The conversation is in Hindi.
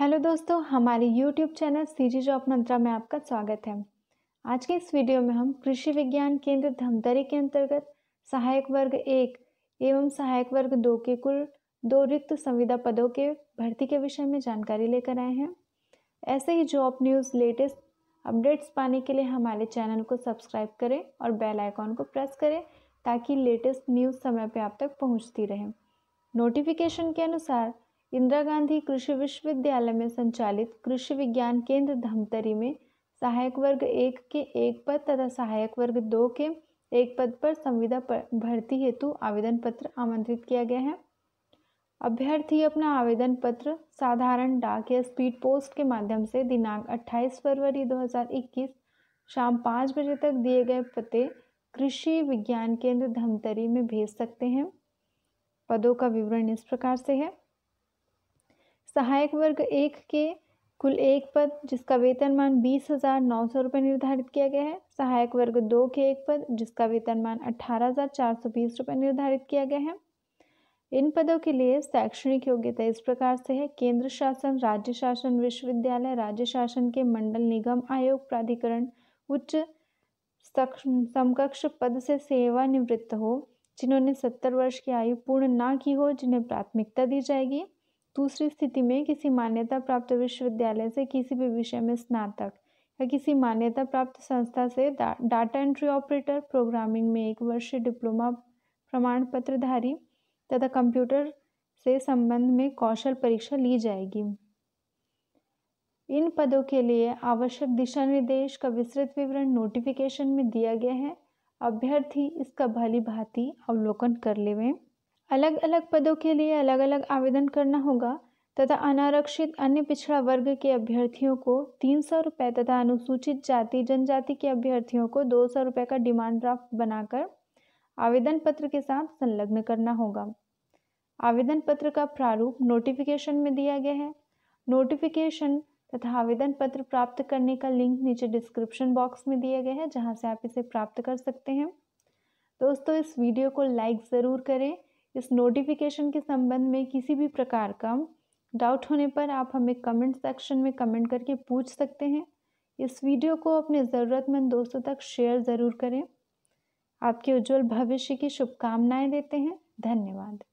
हेलो दोस्तों हमारे YouTube channel C G job Mantra में आपका स्वागत है आज के इस वीडियो में हम कृषि विज्ञान केंद्र धमतरी के अंतर्गत सहायक वर्ग एक एवं सहायक वर्ग दो के कुल दो रिक्त संविदा पदों के भर्ती के विषय में जानकारी लेकर आए हैं ऐसे ही जॉब न्यूज़ लेटेस्ट अपडेट्स पाने के लिए हमारे चैनल को सब्सक्राइब करें और बेल आइकॉन को प्रेस करें ताकि लेटेस्ट न्यूज़ समय पर आप तक पहुँचती रहे नोटिफिकेशन के अनुसार इंदिरा गांधी कृषि विश्वविद्यालय में संचालित कृषि विज्ञान केंद्र धमतरी में सहायक वर्ग एक के एक पद तथा सहायक वर्ग दो के एक पद पर संविदा भर्ती हेतु आवेदन पत्र आमंत्रित किया गया है अभ्यर्थी अपना आवेदन पत्र साधारण डाक या स्पीड पोस्ट के माध्यम से दिनांक 28 फरवरी 2021 शाम पाँच बजे तक दिए गए पते कृषि विज्ञान केंद्र धमतरी में भेज सकते हैं पदों का विवरण इस प्रकार से है सहायक वर्ग एक के कुल एक पद जिसका वेतनमान बीस हज़ार नौ सौ रुपये निर्धारित किया गया है सहायक वर्ग दो के एक पद जिसका वेतनमान अठारह हज़ार चार सौ बीस रुपये निर्धारित किया गया है इन पदों के लिए शैक्षणिक योग्यता इस प्रकार से है केंद्र शासन राज्य शासन विश्वविद्यालय राज्य शासन के मंडल निगम आयोग प्राधिकरण उच्च समकक्ष पद से सेवानिवृत्त हो जिन्होंने सत्तर वर्ष की आयु पूर्ण ना की हो जिन्हें प्राथमिकता दी जाएगी दूसरी स्थिति में किसी मान्यता प्राप्त विश्वविद्यालय से किसी भी विषय में स्नातक या किसी मान्यता प्राप्त संस्था से डा, डाटा एंट्री ऑपरेटर प्रोग्रामिंग में एक वर्ष डिप्लोमा प्रमाण पत्रधारी तथा कंप्यूटर से संबंध में कौशल परीक्षा ली जाएगी इन पदों के लिए आवश्यक दिशा निर्देश का विस्तृत विवरण नोटिफिकेशन में दिया गया है अभ्यर्थी इसका भली भांति अवलोकन कर लेवें अलग अलग पदों के लिए अलग अलग आवेदन करना होगा तथा अनारक्षित अन्य पिछड़ा वर्ग के अभ्यर्थियों को तीन सौ रुपये तथा अनुसूचित जाति जनजाति के अभ्यर्थियों को दो सौ रुपये का डिमांड ड्राफ्ट बनाकर आवेदन पत्र के साथ संलग्न करना होगा आवेदन पत्र का प्रारूप नोटिफिकेशन में दिया गया है नोटिफिकेशन तथा आवेदन पत्र प्राप्त करने का लिंक नीचे डिस्क्रिप्शन बॉक्स में दिया गया है जहाँ से आप इसे प्राप्त कर सकते हैं दोस्तों इस वीडियो को लाइक ज़रूर करें इस नोटिफिकेशन के संबंध में किसी भी प्रकार का डाउट होने पर आप हमें कमेंट सेक्शन में कमेंट करके पूछ सकते हैं इस वीडियो को अपने ज़रूरतमंद दोस्तों तक शेयर ज़रूर करें आपके उज्जवल भविष्य की शुभकामनाएं देते हैं धन्यवाद